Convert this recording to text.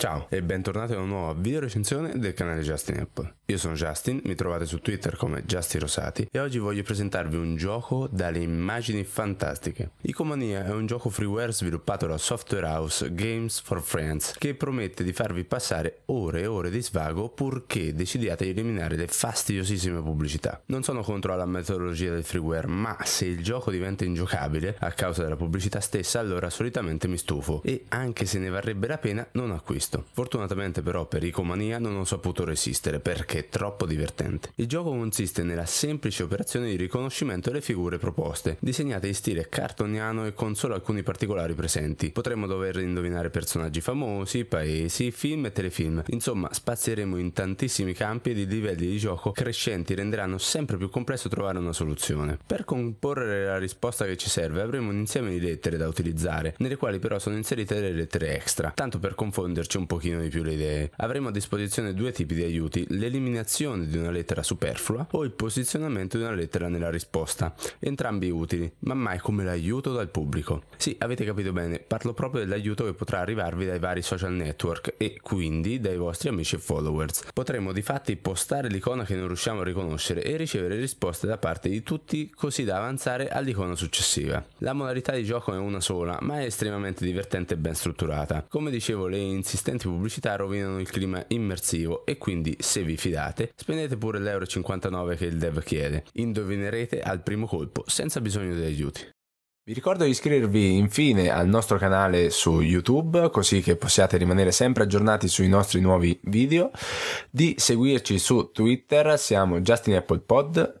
Ciao e bentornati a una nuova video recensione del canale Justin Apple. Io sono Justin, mi trovate su Twitter come Justin Rosati e oggi voglio presentarvi un gioco dalle immagini fantastiche. Icomania è un gioco freeware sviluppato da Software House Games for Friends che promette di farvi passare ore e ore di svago purché decidiate di eliminare le fastidiosissime pubblicità. Non sono contro la metodologia del freeware, ma se il gioco diventa ingiocabile a causa della pubblicità stessa allora solitamente mi stufo e anche se ne varrebbe la pena non acquisto visto. Fortunatamente però per Icomania non ho saputo resistere perché è troppo divertente. Il gioco consiste nella semplice operazione di riconoscimento delle figure proposte, disegnate in stile cartoniano e con solo alcuni particolari presenti. Potremmo dover indovinare personaggi famosi, paesi, film e telefilm. Insomma, spazieremo in tantissimi campi ed i livelli di gioco crescenti renderanno sempre più complesso trovare una soluzione. Per comporre la risposta che ci serve avremo un insieme di lettere da utilizzare, nelle quali però sono inserite delle lettere extra, tanto per confonderci un pochino di più le idee. Avremo a disposizione due tipi di aiuti, l'eliminazione di una lettera superflua o il posizionamento di una lettera nella risposta, entrambi utili, ma mai come l'aiuto dal pubblico. Sì, avete capito bene, parlo proprio dell'aiuto che potrà arrivarvi dai vari social network e quindi dai vostri amici e followers. Potremo di fatti postare l'icona che non riusciamo a riconoscere e ricevere risposte da parte di tutti così da avanzare all'icona successiva. La modalità di gioco è una sola, ma è estremamente divertente e ben strutturata. Come dicevo, le insistenze emittenti pubblicità rovinano il clima immersivo e quindi se vi fidate spendete pure l'euro 59 che il dev chiede. Indovinerete al primo colpo senza bisogno di aiuti. Vi ricordo di iscrivervi infine al nostro canale su YouTube così che possiate rimanere sempre aggiornati sui nostri nuovi video, di seguirci su Twitter, siamo Justin Apple Pod